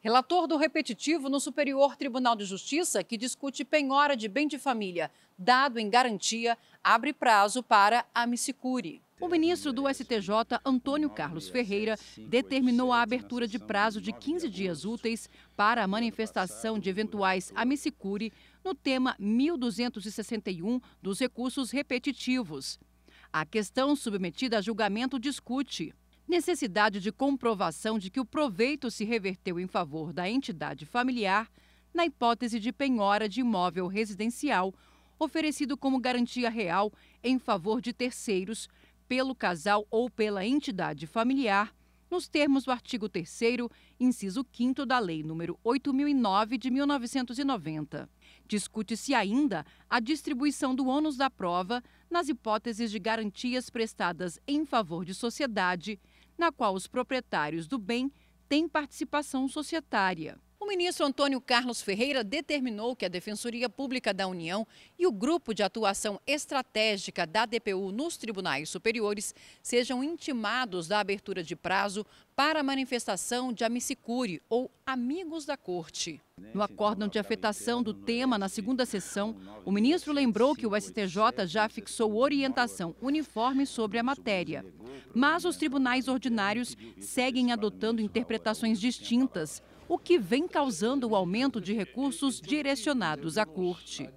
Relator do repetitivo no Superior Tribunal de Justiça, que discute penhora de bem de família dado em garantia, abre prazo para a Missicuri. O ministro do STJ, Antônio Carlos Ferreira, determinou a abertura de prazo de 15 dias úteis para a manifestação de eventuais amicicuri no tema 1261 dos recursos repetitivos. A questão submetida a julgamento discute necessidade de comprovação de que o proveito se reverteu em favor da entidade familiar na hipótese de penhora de imóvel residencial oferecido como garantia real em favor de terceiros pelo casal ou pela entidade familiar nos termos do artigo 3 inciso 5 da Lei nº 8009 de 1990. Discute-se ainda a distribuição do ônus da prova nas hipóteses de garantias prestadas em favor de sociedade, na qual os proprietários do bem têm participação societária. O ministro Antônio Carlos Ferreira determinou que a Defensoria Pública da União e o Grupo de Atuação Estratégica da DPU nos tribunais superiores sejam intimados da abertura de prazo para a manifestação de amicicure ou amigos da corte. No acórdão de afetação do tema na segunda sessão, o ministro lembrou que o STJ já fixou orientação uniforme sobre a matéria. Mas os tribunais ordinários seguem adotando interpretações distintas o que vem causando o aumento de recursos direcionados à corte.